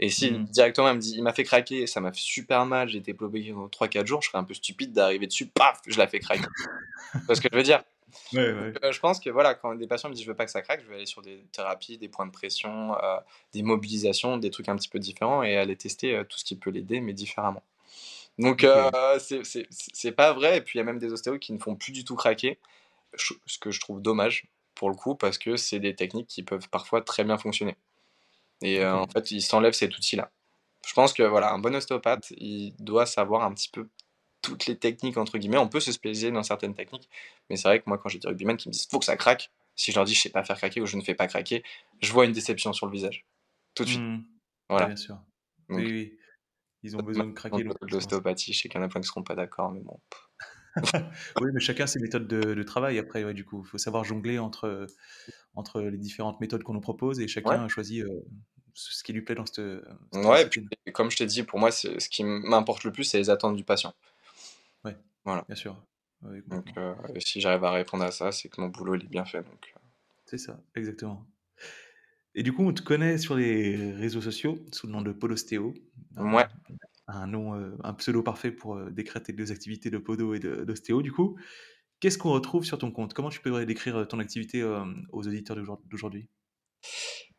Et si mm. directement elle me dit, il m'a fait craquer, ça m'a fait super mal, j'ai été bloqué dans 3-4 jours, je serais un peu stupide d'arriver dessus, paf, je la fais craquer. parce ce que je veux dire. Euh, je pense que voilà, quand des patients me disent je veux pas que ça craque, je vais aller sur des thérapies, des points de pression, euh, des mobilisations, des trucs un petit peu différents et aller tester euh, tout ce qui peut l'aider, mais différemment. Donc okay. c'est pas vrai. Et puis il y a même des ostéos qui ne font plus du tout craquer, ce que je trouve dommage pour le coup, parce que c'est des techniques qui peuvent parfois très bien fonctionner. Et euh, en fait, il s'enlève cet outil-là. Je pense que voilà, un bon ostéopathe, il doit savoir un petit peu toutes les techniques, entre guillemets. On peut se spécialiser dans certaines techniques, mais c'est vrai que moi, quand j'ai des rugbymen qui me disent faut que ça craque, si je leur dis je sais pas faire craquer ou je ne fais pas craquer, je vois une déception sur le visage. Tout de suite. Mmh. Voilà. Bien sûr. oui, oui. Ils ont besoin de craquer l'ostéopathie. Je sais qu'il y en a plein qui ne seront pas d'accord, mais bon oui, mais chacun ses méthodes de, travail. Après, du coup, il faut savoir jongler entre, euh, entre les différentes méthodes qu'on nous propose et chacun a choisit ce qui lui plaît dans cette. ouais, et puis, comme je t'ai dit, pour moi, ce qui m'importe le plus, c'est les attentes du patient. Ouais. Voilà. Bien sûr. donc, si j'arrive à répondre à ça, c'est que mon boulot est bien fait. Donc. C'est ça, exactement. Et du coup, on te connaît sur les réseaux sociaux sous le nom de Polostéo. Hein? Ouais. Euh, un pseudo parfait pour euh, décrire tes deux activités de podo et d'ostéo, du coup. Qu'est-ce qu'on retrouve sur ton compte Comment tu pourrais décrire euh, ton activité aux auditeurs d'aujourd'hui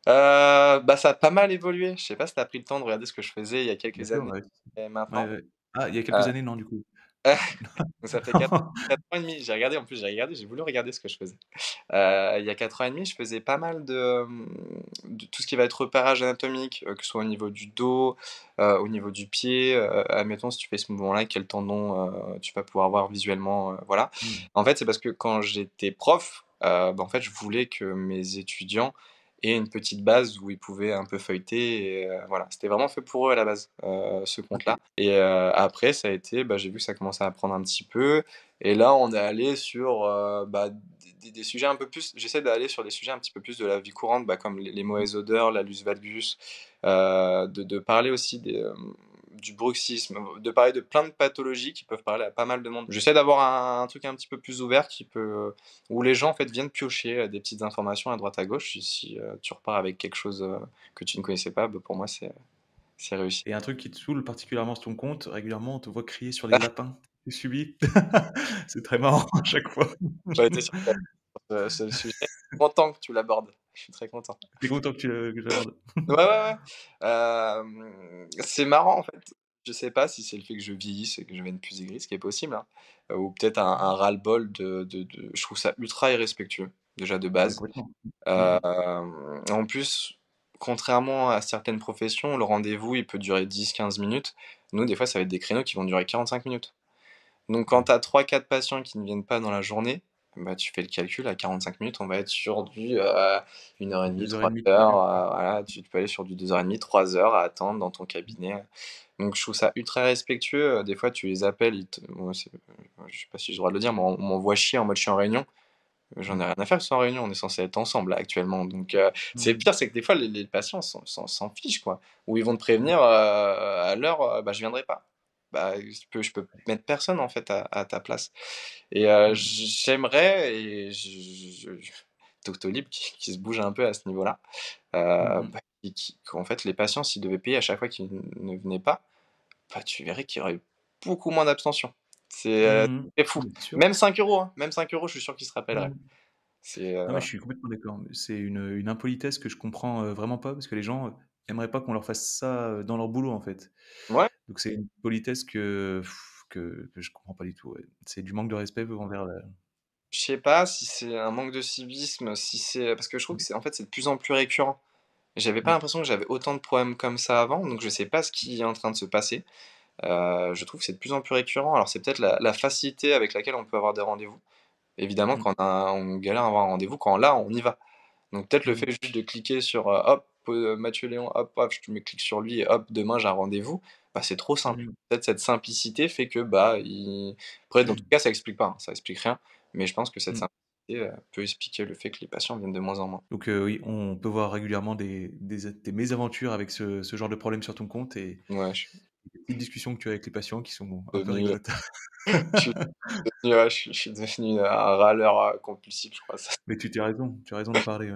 bah, Ça a pas mal évolué. Je sais pas si tu as pris le temps de regarder ce que je faisais il y a quelques années. Ah, il y a quelques années, non, du coup. ça fait 4, ans et demi. J'ai regardé, en plus, j'ai regardé, j'ai voulu regarder ce que je faisais. Euh, il y a 4 ans et demi, je faisais pas mal de, mmh, de tout ce qui va être repérage anatomique, euh, que ce soit au niveau du dos, euh, au niveau du pied. admettons, si tu fais ce mouvement-là, quel tendon tu vas pouvoir voir visuellement. voilà. Mmh. En fait, c'est parce que quand j'étais prof, bah, en fait, je voulais que mes étudiants et une petite base où ils pouvaient un peu feuilleter. Et, euh, voilà, c'était vraiment fait pour eux à la base, euh, ce compte-là. Et euh, après, ça a été, bah, j'ai vu que ça commençait à prendre un petit peu. Et là, on est allé sur bah, des, sujets un peu plus. J'essaie d'aller sur des sujets un petit peu plus de la vie courante, bah, comme les, mauvaises odeurs, la luz valgus, de, parler aussi des, du bruxisme, de parler de plein de pathologies qui peuvent parler à pas mal de monde. J'essaie d'avoir un, truc un petit peu plus ouvert qui peut, euh, où les gens en fait viennent piocher euh, des petites informations à droite à gauche. Si euh, tu repars avec quelque chose que tu ne connaissais pas, bah, pour moi c'est c'est réussi. Et un truc qui te saoule particulièrement sur ton compte, régulièrement on te voit crier sur les lapins. Tu subis. c'est très marrant à chaque fois euh, ce sujet. content que tu l'abordes. Je suis très content. Je suis content que tu l'abordes. ouais, ouais, ouais. Euh, c'est marrant, en fait. Je sais pas si c'est le fait que je vieillisse et que je vienne plus aigri, ce qui est possible, hein, euh, ou peut-être un, un ras-le-bol de, de, Je trouve ça ultra irrespectueux, déjà de base. Euh, en plus, contrairement à certaines professions, le rendez-vous, il peut durer 10-15 minutes. Nous, des fois, ça va être des créneaux qui vont durer 45 minutes. Donc, quand t'as as 3-4 patients qui ne viennent pas dans la journée, bah, tu fais le calcul, à 45 minutes, on va être sur du 1h30, 3h. Euh, euh, tu peux aller sur du 2h30, 3h à attendre dans ton cabinet. Donc je trouve ça ultra respectueux. Euh, des fois, tu les appelles, ils te... je sais pas si j'ai le droit de le dire, mais on m'envoie chier en mode je suis en réunion. J'en ai rien à faire, sans réunion, on est censé être ensemble actuellement. Donc mmh. c'est pire, c'est que des fois, les, patients s'en fichent, quoi. Ou ils vont te prévenir à l'heure, bah, je viendrai pas. Bah, je peux, peux mettre personne en fait à, ta place. Et ah j'aimerais, et je, je, qui, se bouge un peu à ce niveau-là, euh, mmh bah, qu'en fait les patients s'ils devaient payer à chaque fois qu'ils ne venaient pas, bah, tu verrais qu'il y aurait beaucoup moins d'abstention. C'est euh, mmh fou. Même 5 euros, hein. même 5 euros, je suis sûr qu'ils se mmh rappelleraient. Euh je suis complètement d'accord. C'est une, impolitesse que je comprends vraiment pas parce que les gens, aimeraient pas qu'on leur fasse ça dans leur boulot, en fait. Ouais. Donc c'est une politesse que, que, je comprends pas du tout. C'est du manque de respect envers la... Euh, je sais pas si c'est un manque de civisme, si c'est parce que je trouve mmh. que c'est en fait c'est de plus en plus récurrent. J'avais pas mmh. l'impression que j'avais autant de problèmes comme ça avant, donc je sais pas ce qui est en train de se passer. je trouve que c'est de plus en plus récurrent. Alors c'est peut-être la, facilité avec laquelle on peut avoir des rendez-vous. Évidemment, mmh. quand on, a- galère à avoir un rendez-vous, quand là on y va. Donc peut-être le fait juste de cliquer sur hop euh, Mathieu Léon, hop, hop, je me clique sur lui et hop, demain j'ai un rendez-vous. Bah, c'est trop simple. Peut-être mm. cette simplicité fait que, bah, il... après, dans mm. tout cas, ça explique pas, hein, ça explique rien, mais je pense que cette mm. simplicité euh, peut expliquer le fait que les patients viennent de moins en moins. Donc, euh, oui, on peut voir régulièrement des, mésaventures avec ce, genre de problème sur ton compte et. Ouais, je... Une discussion que tu as avec les patients qui sont un je, suis devenu, un râleur compulsif, je crois. Mais tu as raison, tu as raison de parler.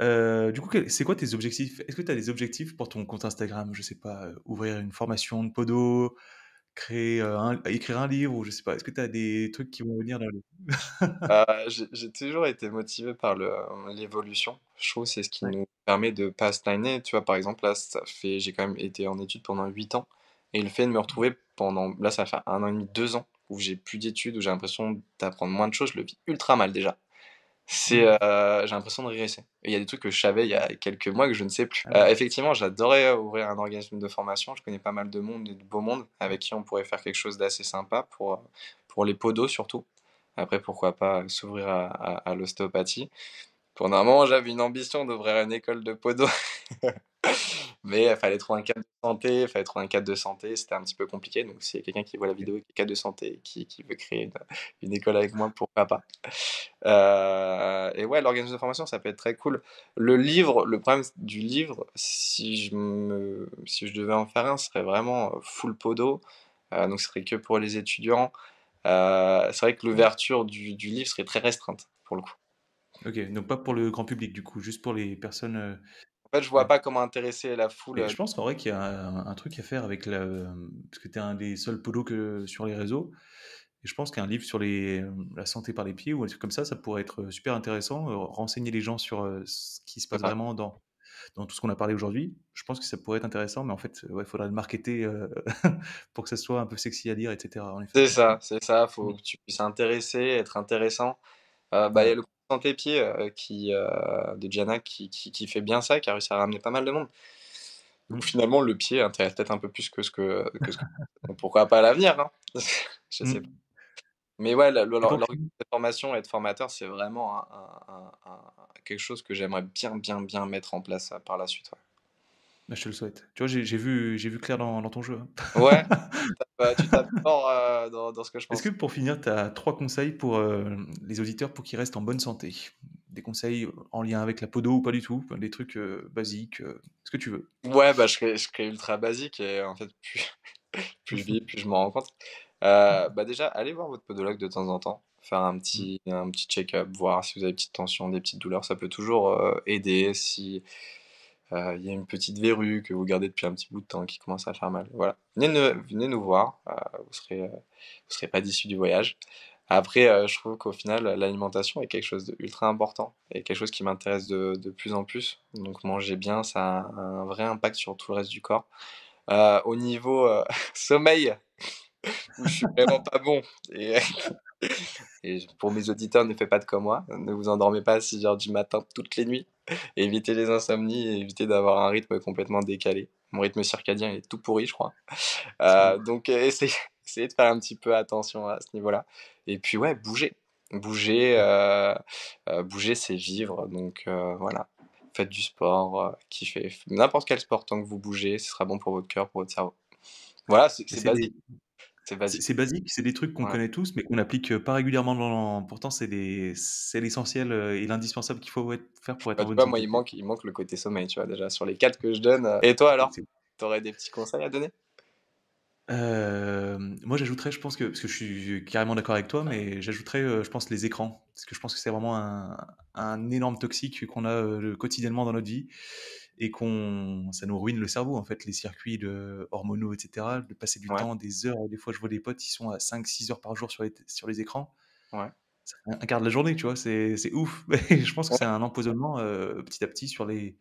Euh, du coup, c'est quoi tes objectifs Est-ce que tu as des objectifs pour ton compte Instagram Je sais pas, euh, ouvrir une formation de podo, créer euh, écrire un livre ou je sais pas. Est-ce que tu as des trucs qui vont venir J'ai toujours été motivé par l'évolution. Je trouve c'est ce qui nous permet de pas stagner. Tu vois, par exemple, là, ça fait, j'ai quand même été en études pendant 8 ans. Et le fait de me retrouver pendant, là, ça fait un an et demi, deux ans, où j'ai plus d'études, où j'ai l'impression d'apprendre moins de choses, je le vis ultra mal déjà c'est mmh. euh, j'ai l'impression de régresser. Il y a des trucs que je savais il y a quelques mois que je ne sais plus. Ah euh, effectivement, j'adorais euh, ouvrir un organisme de formation. Je connais pas mal de monde de beau monde avec qui on pourrait faire quelque chose d'assez sympa pour, pour les podos surtout. Après, pourquoi pas s'ouvrir à, l'ostéopathie. Pour un moment, j'avais une ambition d'ouvrir une école de podos Mais il fallait trouver un cadre de santé, fallait trouver un cadre de santé, c'était un petit peu compliqué. Donc s'il y a quelqu'un qui voit la vidéo et qui est cadre de santé, qui, qui veut créer une, école avec moi, pourquoi pas. et ouais, l'organisation de formation, ça peut être très cool. Le livre, le problème du livre, si je, si je devais en faire un, ce serait vraiment full podo. donc ce serait que pour les étudiants. c'est vrai que l'ouverture du, du livre serait très restreinte pour le coup. Ok, donc pas pour le grand public du coup, juste pour les personnes je vois pas comment intéresser la foule. Euh, je pense qu'en vrai qu'il y a un, truc à faire avec la. Parce que tu es un des seuls polos que sur les réseaux. Et je pense qu'un livre sur les, la santé par les pieds ou un truc comme ça, ça pourrait être super intéressant. Euh, renseigner les gens sur euh, ce qui se passe vraiment dans, dans tout ce qu'on a parlé aujourd'hui. Je pense que ça pourrait être intéressant, mais en fait, il faudrait faudra le marketer pour que ça soit un peu sexy à lire, etc. C'est ça, c'est ça. Il faut mm. que tu puisses intéresser, être intéressant. bah, y a le Santé Pied euh, qui, euh, de Gianna qui, qui, fait bien ça, qui a réussi à ramener pas mal de monde. Donc finalement, le pied intéresse peut-être un peu plus que ce que. pourquoi pas à l'avenir hein Je sais mmh. pas. Mais ouais, l'organisation de formation et de formateur, c'est vraiment quelque chose que j'aimerais bien, bien, bien mettre en place euh, par la suite. Bah, je te le souhaite. Tu vois, j'ai vu, vu clair dans, ton jeu. Hein. Ouais, tu tapes fort euh, dans, ce que je pense. Est-ce que pour finir, tu as trois conseils pour euh, les auditeurs pour qu'ils restent en bonne santé Des conseils en lien avec la podo ou pas du tout Des trucs euh, basiques Ce que tu veux Ouais, bah, je, serais, ultra basique et en fait, plus, je vis, plus je m'en rends compte. bah, déjà, allez voir votre podologue de temps en temps faire un mmh. petit, un petit check-up, voir si vous avez des petites tensions, des petites douleurs, ça peut toujours aider si, euh, il y a une petite verrue que vous gardez depuis un petit bout de temps qui commence à faire mal. Voilà. Venez, nous voir, euh, vous ne euh, serez, pas d'issue du voyage. Après, je trouve qu'au final, l'alimentation est quelque chose d'ultra important et quelque chose qui m'intéresse de, de, plus en plus. Donc manger bien, ça a un, vrai impact sur tout le reste du corps. au niveau sommeil, je suis vraiment pas bon. Et Et pour mes auditeurs, ne faites pas de comme moi. Ne vous endormez pas à 6 heures du matin toutes les nuits. Évitez les insomnies et évitez d'avoir un rythme complètement décalé. Mon rythme circadien est tout pourri, je crois. Euh, donc, euh, essayez, de faire un petit peu attention à ce niveau-là. Et puis, ouais, bougez. bougez euh, euh c'est vivre. Donc, voilà. Faites du sport, kiffez. N'importe quel sport, tant que vous bougez, ce sera bon pour votre cœur, pour votre cerveau. Voilà, c'est basique. C'est basique. C'est des trucs qu'on connaît tous, mais qu'on n'applique euh, pas régulièrement. Pourtant, c'est des... l'essentiel euh, et l'indispensable qu'il faut faire pour bah, être en Moi, il manque, il manque le côté sommeil, tu vois, déjà, sur les quatre que je donne. Euh. Et toi, alors, aurais des petits conseils à donner moi j'ajouterais, je pense que parce que je suis carrément d'accord avec toi, mais j'ajouterais, je pense les écrans. Parce que je pense que c'est vraiment un énorme toxique qu'on a, quotidiennement dans notre vie et qu'on ça nous ruine le cerveau en fait, les circuits de hormonaux etc. de passer du temps, des heures, des fois je vois des potes, ils sont à 5-6 heures par jour sur les sur les écrans. Ouais. un quart de la journée, tu vois? C'est ouf. je pense que c'est un empoisonnement, petit à petit sur les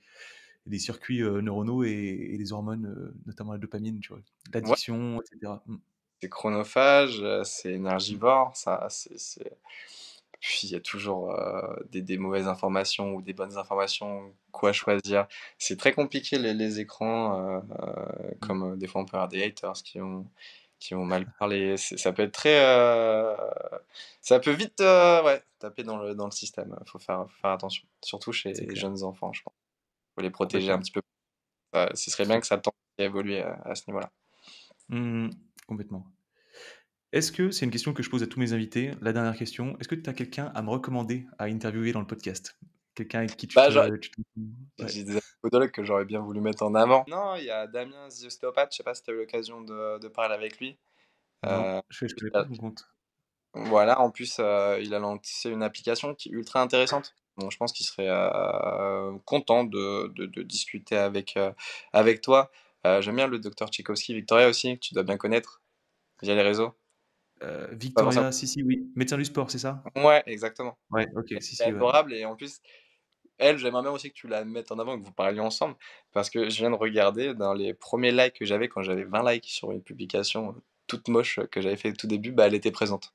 les circuits neuronaux et, les hormones, notamment la dopamine, tu vois, l'addiction, etc. Mmh. C'est chronophage, c'est énergivore, mmh. ça, c'est. Puis il y a toujours des, mauvaises informations ou des bonnes informations, quoi choisir. C'est très compliqué les, écrans, mmh. comme des fois on peut avoir des haters qui ont, qui ont mal parlé. Ça peut être très. ça peut vite ouais, taper dans le, dans le système. Il faut faire, faut faire attention, surtout chez les jeunes enfants, je pense les protéger un petit peu. ce serait bien que ça tente d'évoluer évoluer euh, à, ce niveau-là. Mmh, complètement. Est-ce que, c'est une question que je pose à tous mes invités, la dernière question, est-ce que tu as quelqu'un à me recommander à interviewer dans le podcast Quelqu'un avec qui tu bah, J'ai des podologues que j'aurais bien voulu mettre en avant. Non, il y a Damien Je je sais pas si tu as eu l'occasion de, parler avec lui. Euh, je ne pas compte. Voilà, en plus, euh, il a lancé une application qui est ultra intéressante je pense qu'il serait euh, content de, discuter avec, euh, toi. Euh, j'aime bien le docteur Tchaikovsky, Victoria aussi, que tu dois bien connaître via les réseaux. Victoria, si, si, oui. Médecin du sport, c'est ça Ouais, exactement. Ouais, ok. C'est adorable et en plus, elle, j'aimerais même aussi que tu la mettes en avant, que vous parliez ensemble, parce que je viens de regarder dans les premiers likes que j'avais quand j'avais 20 likes sur une publication toute moche que j'avais fait au tout début, bah, elle était présente.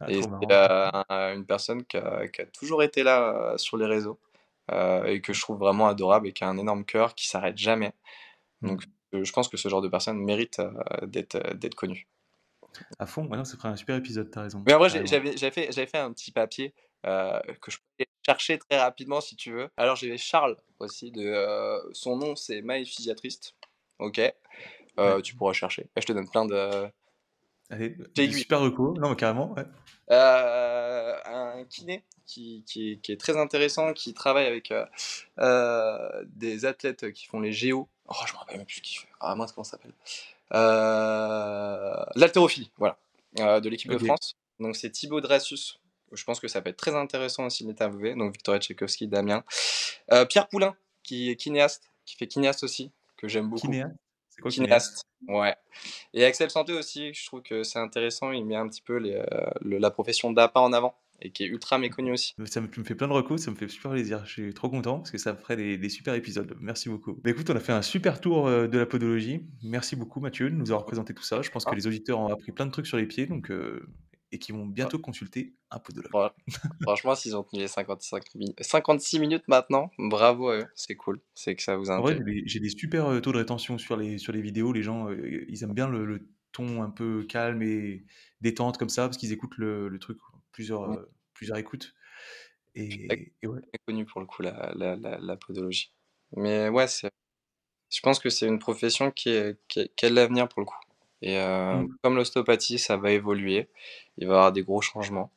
Ah, et c'est euh, une personne qui a, toujours été là euh, sur les réseaux euh, et que je trouve vraiment adorable et qui a un énorme cœur, qui s'arrête jamais. Mmh. Donc je pense que ce genre de personne mérite d'être connue. À fond, ça c'est un super épisode, t'as raison. Mais en j'avais fait, fait un petit papier que je peux chercher très rapidement si tu veux. Alors j'ai Charles aussi, de, son nom c'est My Ok, tu pourras chercher. Et je te donne plein de, Allez, super recours, non mais carrément. Ouais. Euh, un kiné qui, qui, est très intéressant, qui travaille avec euh, euh, des athlètes qui font les géos. Oh, je me rappelle même plus qu'il fait. Ah comment ça s'appelle L'haltérophilie, voilà, de l'équipe de France. Donc c'est Thibaut Drassus. Je pense que ça peut être très intéressant aussi d'interviewer. Donc Victoria Tchaikovsky, Damien. Pierre Poulain, qui est kinéaste, qui fait kinéaste aussi, que j'aime beaucoup quoi, Cinéaste. Ouais. Et Axel Santé aussi, je trouve que c'est intéressant. Il met un petit peu euh, la profession d'appât en avant et qui est ultra mmh. méconnue aussi. Ça me, fait me plein de recours, ça me fait super plaisir. Je suis trop content parce que ça ferait des, des super épisodes. Merci beaucoup. Bah, écoute, on a fait un super tour euh, de la podologie. Merci beaucoup Mathieu de nous avoir présenté tout ça. Je pense que ah. les auditeurs ont appris plein de trucs sur les pieds, donc euh, et qui vont bientôt consulter un podologue. Franchement, s'ils ont tenu les 55 56 minutes maintenant, bravo à eux, c'est cool, c'est que ça vous intéresse. j'ai des super euh, taux de rétention sur les, sur les vidéos, les gens, euh, ils aiment bien le, ton un peu calme et détente comme ça, parce qu'ils écoutent le, truc plusieurs, euh, plusieurs écoutes. Et, connu pour le coup, la, podologie. Mais ouais, je pense que c'est une profession qui, qui, a l'avenir pour le coup. Et euh, mmh. comme l'ostéopathie, ça va évoluer. Il va y avoir des gros changements.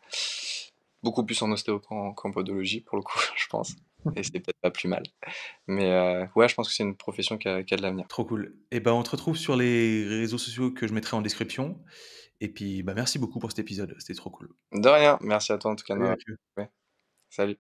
Beaucoup plus en ostéo qu'en podologie, pour le coup, je pense. Mmh. Et c'est peut-être pas plus mal. Mais euh, ouais, je pense que c'est une profession qui a, de l'avenir. Trop cool. Et eh ben, on te retrouve sur les réseaux sociaux que je mettrai en description. Et puis, bah, merci beaucoup pour cet épisode. C'était trop cool. De rien. Merci à toi, en tout cas. Salut.